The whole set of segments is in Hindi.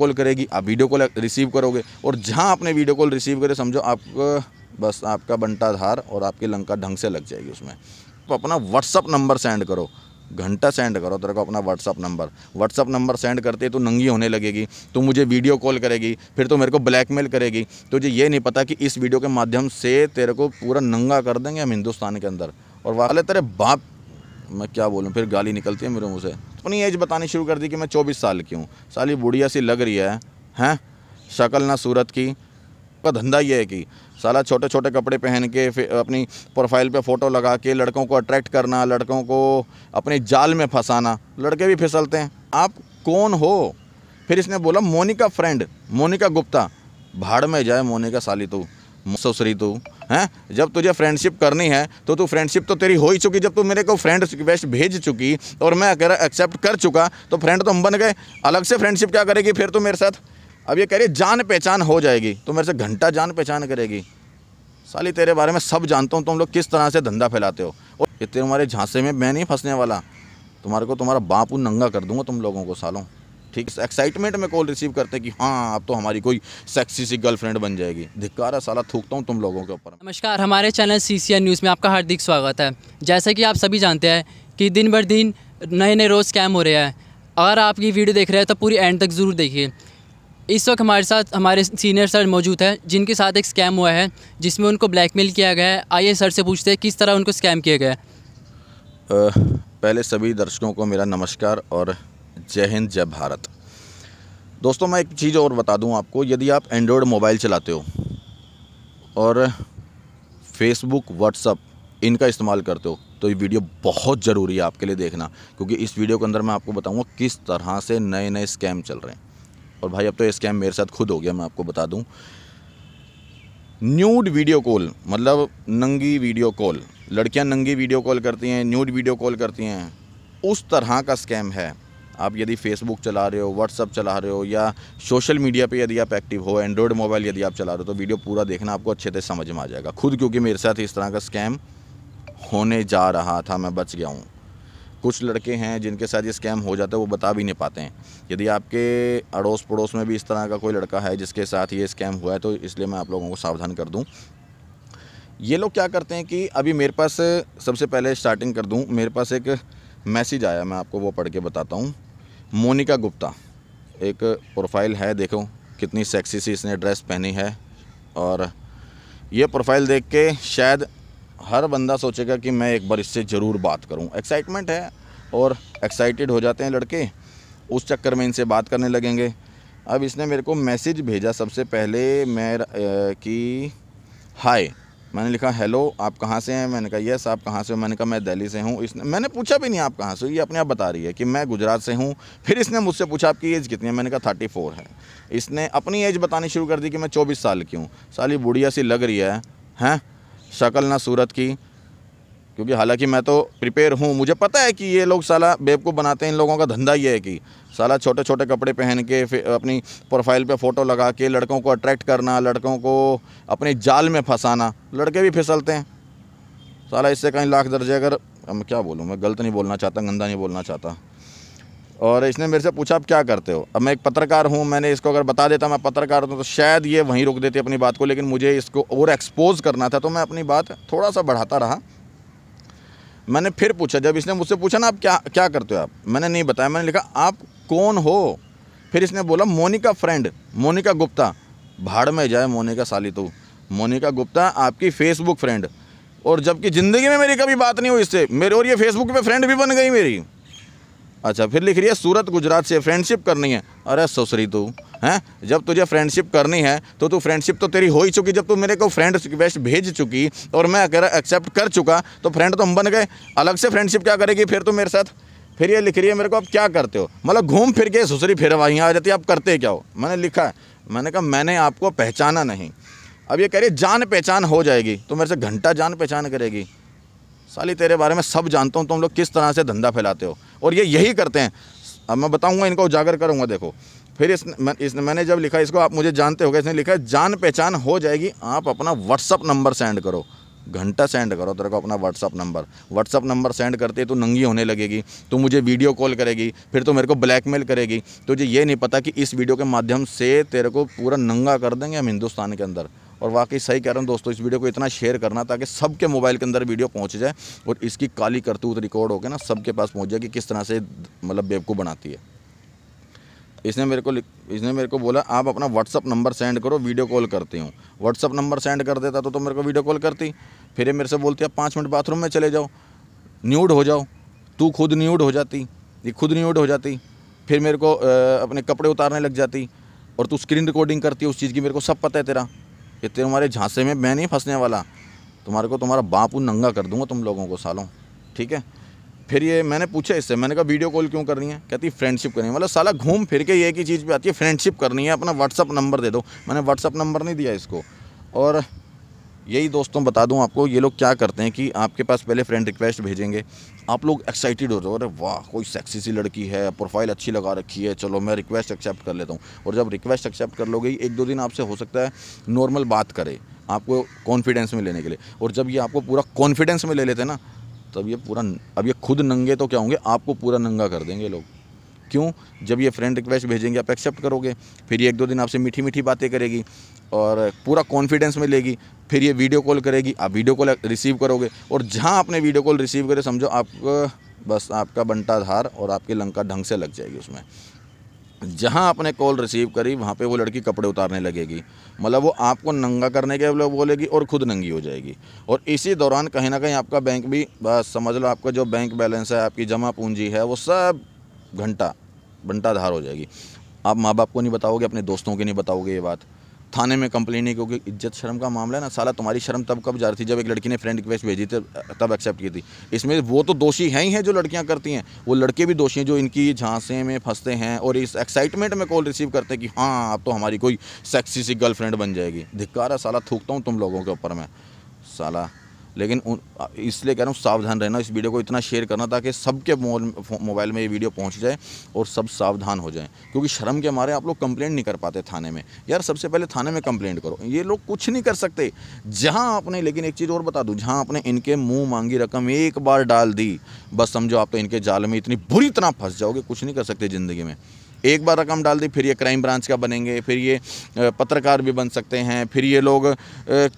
कॉल करेगी आप वीडियो कॉल रिसीव करोगे और जहाँ आपने वीडियो कॉल रिसीव करे समझो आप बस आपका बंटा धार और आपकी लंका ढंग से लग जाएगी उसमें तो अपना व्हाट्सअप नंबर सेंड करो घंटा सेंड करो तेरे को अपना WhatsApp number WhatsApp number send करते तो नंगी होने लगेगी तो मुझे वीडियो कॉल करेगी फिर तो मेरे को ब्लैकमेल करेगी तुझे तो ये नहीं पता कि इस वीडियो के माध्यम से तेरे को पूरा नंगा कर देंगे हम हिंदुस्तान के अंदर और वाले तेरे बाप मैं क्या बोलूँ फिर गाली निकलती है मेरे मुँह से अपनी एज बतानी शुरू कर दी कि मैं चौबीस साल की हूँ साली बुढ़िया सी लग रही है हैं शक्ल ना सूरत की का धंधा ये है कि साला छोटे छोटे कपड़े पहन के अपनी प्रोफाइल पे फ़ोटो लगा के लड़कों को अट्रैक्ट करना लड़कों को अपने जाल में फंसाना लड़के भी फिसलते हैं आप कौन हो फिर इसने बोला मोनिका फ्रेंड मोनिका गुप्ता भाड़ में जाए मोनिका साली तू ससुरी तू हैं जब तुझे फ्रेंडशिप करनी है तो तू फ्रेंडशिप तो तेरी हो ही चुकी जब तू मेरे को फ्रेंड रिक्वेस्ट भेज चुकी और मैं अगर एक्सेप्ट कर चुका तो फ्रेंड तो हम बन गए अलग से फ्रेंडशिप क्या करेगी फिर तो मेरे साथ अब ये कह रही जान पहचान हो जाएगी तो मेरे से घंटा जान पहचान करेगी साली तेरे बारे में सब जानता हूँ तुम लोग किस तरह से धंधा फैलाते हो और इतने हमारे झांसे में मैं नहीं फंसने वाला तुम्हारे को तुम्हारा बापू नंगा कर दूंगा तुम लोगों को सालों ठीक है एक्साइटमेंट में कॉल रिसीव करते हैं कि हाँ अब तो हमारी कोई सेक्सी सी गर्लफ्रेंड बन जाएगी धिकारा साला थूकता हूँ तुम लोगों के ऊपर नमस्कार हमारे चैनल सी सी न्यूज़ में आपका हार्दिक स्वागत है जैसा कि आप सभी जानते हैं कि दिन भर दिन नए नए रोज़ स्कैम हो रहे हैं अगर आप ये वीडियो देख रहे हैं तो पूरी एंड तक ज़रूर देखिए इस वक्त हमारे साथ हमारे सीनियर सर मौजूद हैं जिनके साथ एक स्कैम हुआ है जिसमें उनको ब्लैकमेल किया गया है आइए सर से पूछते हैं किस तरह उनको स्कैम किया गया है पहले सभी दर्शकों को मेरा नमस्कार और जय हिंद जय भारत दोस्तों मैं एक चीज़ और बता दूं आपको यदि आप एंड्रॉयड मोबाइल चलाते हो और फेसबुक व्हाट्सअप इनका इस्तेमाल करते हो तो ये वीडियो बहुत ज़रूरी है आपके लिए देखना क्योंकि इस वीडियो के अंदर मैं आपको बताऊँगा किस तरह से नए नए स्कैम चल रहे हैं और भाई अब तो ये स्कैम मेरे साथ खुद हो गया मैं आपको बता दूँ न्यूड वीडियो कॉल मतलब नंगी वीडियो कॉल लड़कियाँ नंगी वीडियो कॉल करती हैं न्यूड वीडियो कॉल करती हैं उस तरह का स्कैम है आप यदि फेसबुक चला रहे हो व्हाट्सअप चला रहे हो या सोशल मीडिया पे यदि आप एक्टिव हो एंड्रॉयड मोबाइल यदि आप चला रहे हो तो वीडियो पूरा देखना आपको अच्छे से समझ में आ जाएगा खुद क्योंकि मेरे साथ इस तरह का स्कैम होने जा रहा था मैं बच गया हूँ कुछ लड़के हैं जिनके साथ ये स्कैम हो जाता है वो बता भी नहीं पाते हैं यदि आपके अड़ोस पड़ोस में भी इस तरह का कोई लड़का है जिसके साथ ये स्कैम हुआ है तो इसलिए मैं आप लोगों को सावधान कर दूँ ये लोग क्या करते हैं कि अभी मेरे पास सबसे पहले स्टार्टिंग कर दूँ मेरे पास एक मैसेज आया मैं आपको वो पढ़ के बताता हूँ मोनिका गुप्ता एक प्रोफाइल है देखो कितनी सेक्सी सी इसने ड्रेस पहनी है और ये प्रोफाइल देख के शायद हर बंदा सोचेगा कि मैं एक बार इससे ज़रूर बात करूं एक्साइटमेंट है और एक्साइटेड हो जाते हैं लड़के उस चक्कर में इनसे बात करने लगेंगे अब इसने मेरे को मैसेज भेजा सबसे पहले मैं कि हाय मैंने लिखा हेलो आप कहाँ से हैं मैंने कहा यस आप कहाँ से हो मैंने कहा मैं दिल्ली से हूँ इसने मैंने पूछा भी नहीं आप कहाँ से हो ये अपने आप बता रही है कि मैं गुजरात से हूँ फिर इसने मुझसे पूछा आपकी एज कितनी है मैंने कहा थर्टी फोर है इसने अपनी एज बतानी शुरू कर दी कि मैं चौबीस साल की हूँ साली बुढ़िया सी लग रही है हैं शक्ल ना सूरत की क्योंकि हालांकि मैं तो प्रिपेयर हूँ मुझे पता है कि ये लोग साला को बनाते हैं इन लोगों का धंधा ये है कि साला छोटे छोटे कपड़े पहन के अपनी प्रोफाइल पे फ़ोटो लगा के लड़कों को अट्रैक्ट करना लड़कों को अपने जाल में फंसाना लड़के भी फिसलते हैं साला इससे कहीं लाख दर्जे अगर मैं क्या बोलूँ मैं गलत नहीं बोलना चाहता गंदा नहीं बोलना चाहता और इसने मेरे से पूछा आप क्या करते हो अब मैं एक पत्रकार हूँ मैंने इसको अगर बता देता मैं पत्रकार हूँ तो शायद ये वहीं रुक देती अपनी बात को लेकिन मुझे इसको और एक्सपोज करना था तो मैं अपनी बात थोड़ा सा बढ़ाता रहा मैंने फिर पूछा जब इसने मुझसे पूछा ना आप क्या क्या करते हो आप मैंने नहीं बताया मैंने लिखा आप कौन हो फिर इसने बोला मोनिका फ्रेंड मोनिका गुप्ता भाड़ में जाए मोनिका साली तो मोनिका गुप्ता आपकी फेसबुक फ्रेंड और जबकि ज़िंदगी में मेरी कभी बात नहीं हुई इससे मेरे और ये फेसबुक पे फ्रेंड भी बन गई मेरी अच्छा फिर लिख रही है सूरत गुजरात से फ्रेंडशिप करनी है अरे ससुरी तू हैं जब तुझे फ्रेंडशिप करनी है तो तू फ्रेंडशिप तो तेरी हो ही चुकी जब तू मेरे को फ्रेंड रिक्वेस्ट भेज चुकी और मैं अगर एक्सेप्ट कर चुका तो फ्रेंड तो हम बन गए अलग से फ्रेंडशिप क्या करेगी फिर तो मेरे साथ फिर ये लिख रही है मेरे को आप क्या करते हो मतलब घूम फिर के ससुरी फिर वहीं आ जाती है आप करते क्या हो मैंने लिखा है मैंने कहा मैंने आपको पहचाना नहीं अब ये कह रही जान पहचान हो जाएगी तो मेरे से घंटा जान पहचान करेगी साली तेरे बारे में सब जानता हूँ तुम लोग किस तरह से धंधा फैलाते हो और ये यही करते हैं अब मैं बताऊँगा इनको उजागर करूँगा देखो फिर इस मैं, मैंने जब लिखा इसको आप मुझे जानते हो गए इसने लिखा जान पहचान हो जाएगी आप अपना व्हाट्सअप नंबर सेंड करो घंटा सेंड करो तेरे को अपना WhatsApp number WhatsApp number send करते तो नंगी होने लगेगी तो मुझे वीडियो कॉल करेगी फिर तो मेरे को ब्लैकमेल करेगी तुझे ये नहीं पता कि इस वीडियो के माध्यम से तेरे को पूरा नंगा कर देंगे हम हिंदुस्तान के अंदर और वाकई सही कह रहा हूँ दोस्तों इस वीडियो को इतना शेयर करना ताकि सबके मोबाइल के अंदर वीडियो पहुँच जाए और इसकी काली करतूत रिकॉर्ड होकर ना सबके पास पहुँच जाए कि किस तरह से मतलब बेवकूफ़ बनाती है इसने मेरे को इसने मेरे को बोला आप अपना व्हाट्सअप नंबर सेंड करो वीडियो कॉल करती हूँ व्हाट्सअप नंबर सेंड कर देता तो, तो मेरे को वीडियो कॉल करती फिर ये मेरे से बोलती आप पाँच मिनट बाथरूम में चले जाओ न्यूड हो जाओ तू खुद न्यूड हो जाती ये खुद न्यूड हो जाती फिर मेरे को अपने कपड़े उतारने लग जाती और तू स्क्रीन रिकॉर्डिंग करती है उस चीज़ की मेरे को सब पता है तेरा कि तुम्हारे झांसे में मैं नहीं फंसने वाला तुम्हारे को तुम्हारा बापू नंगा कर दूंगा तुम लोगों को सालों ठीक है फिर ये मैंने पूछा इससे मैंने कहा वीडियो कॉल क्यों करनी है कहती फ्रेंडशिप करनी है मतलब साला घूम फिर के ये की चीज़ पे आती है फ्रेंडशिप करनी है अपना व्हाट्सअप नंबर दे दो मैंने व्हाट्सअप नंबर नहीं दिया इसको और यही दोस्तों बता दूं आपको ये लोग क्या करते हैं कि आपके पास पहले फ्रेंड रिक्वेस्ट भेजेंगे आप लोग एक्साइटेड हो जाओ अरे वाह कोई सेक्सी सी लड़की है प्रोफाइल अच्छी लगा रखी है चलो मैं रिक्वेस्ट एक्सेप्ट कर लेता हूँ और जब रिक्वेस्ट एक्सेप्ट कर लोगे एक दो दिन आपसे हो सकता है नॉर्मल बात करे आपको कॉन्फिडेंस में लेने के लिए और जब ये आपको पूरा कॉन्फिडेंस में ले लेते हैं ना तब ये पूरा अब ये खुद नंगे तो क्या होंगे आपको पूरा नंगा कर देंगे लोग क्यों जब ये फ्रेंड रिक्वेस्ट भेजेंगे आप एक्सेप्ट करोगे फिर ये एक दो दिन आपसे मीठी मीठी बातें करेगी और पूरा कॉन्फिडेंस में लेगी फिर ये वीडियो कॉल करेगी आप वीडियो कॉल रिसीव करोगे और जहाँ आपने वीडियो कॉल रिसीव करे समझो आप बस आपका बंटा धार और आपकी लंका ढंग से लग जाएगी उसमें जहाँ आपने कॉल रिसीव करी वहाँ पे वो लड़की कपड़े उतारने लगेगी मतलब वो आपको नंगा करने के लिए बोलेगी और ख़ुद नंगी हो जाएगी और इसी दौरान कहीं ना कहीं आपका बैंक भी बस समझ लो आपका जो बैंक बैलेंस है आपकी जमा पूंजी है वो सब घंटा बंटाधार हो जाएगी आप माँ बाप को नहीं बताओगे अपने दोस्तों के नहीं बताओगे ये बात थाने में कंप्लेन नहीं क्योंकि इज्जत शर्म का मामला है ना साला तुम्हारी शर्म तब कब जा रही थी जब एक लड़की ने फ्रेंड रिक्वेस्ट भेजी थी तब एक्सेप्ट की थी इसमें वो तो दोषी हैं ही हैं जो लड़कियां करती हैं वो लड़के भी दोषी हैं जो इनकी झांसे में फंसते हैं और इस एक्साइटमेंट में कॉल रिसीव करते हैं कि हाँ अब तो हमारी कोई सेक्सी सी गर्लफ्रेंड बन जाएगी है साला थूकता हूँ तुम लोगों के ऊपर मैं साला लेकिन इसलिए कह रहा हूँ सावधान रहना इस वीडियो को इतना शेयर करना ताकि सबके मोबाइल में ये वीडियो पहुँच जाए और सब सावधान हो जाएँ क्योंकि शर्म के मारे आप लोग कंप्लेंट नहीं कर पाते थाने में यार सबसे पहले थाने में कंप्लेंट करो ये लोग कुछ नहीं कर सकते जहाँ आपने लेकिन एक चीज़ और बता दूँ जहाँ आपने इनके मुँह मांगी रकम एक बार डाल दी बस समझो आप तो इनके जाल में इतनी बुरी तरह फंस जाओगे कुछ नहीं कर सकते ज़िंदगी में एक बार रकम डाल दी फिर ये क्राइम ब्रांच का बनेंगे फिर ये पत्रकार भी बन सकते हैं फिर ये लोग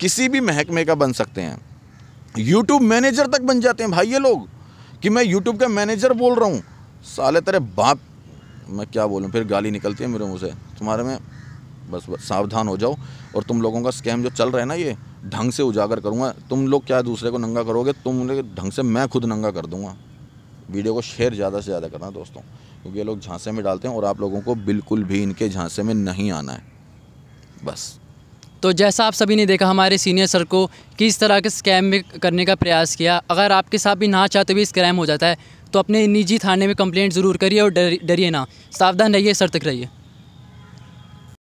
किसी भी महकमे का बन सकते हैं यूट्यूब मैनेजर तक बन जाते हैं भाई ये लोग कि मैं यूट्यूब का मैनेजर बोल रहा हूँ साले तेरे बाप मैं क्या बोलूँ फिर गाली निकलती है मेरे मुँह से तुम्हारे में बस, बस सावधान हो जाओ और तुम लोगों का स्कैम जो चल रहा है ना ये ढंग से उजागर करूँगा तुम लोग क्या दूसरे को नंगा करोगे तुम ढंग से मैं खुद नंगा कर दूँगा वीडियो को शेयर ज़्यादा से ज़्यादा करना दोस्तों क्योंकि ये लोग झांसे में डालते हैं और आप लोगों को बिल्कुल भी इनके झांसे में नहीं आना है बस तो जैसा आप सभी ने देखा हमारे सीनियर सर को किस तरह के स्कैम में करने का प्रयास किया अगर आपके साथ भी ना चाहते भी स्क्रैम हो जाता है तो अपने निजी थाने में कंप्लेंट ज़रूर करिए और डरिए ना सावधान रहिए सर तक रहिए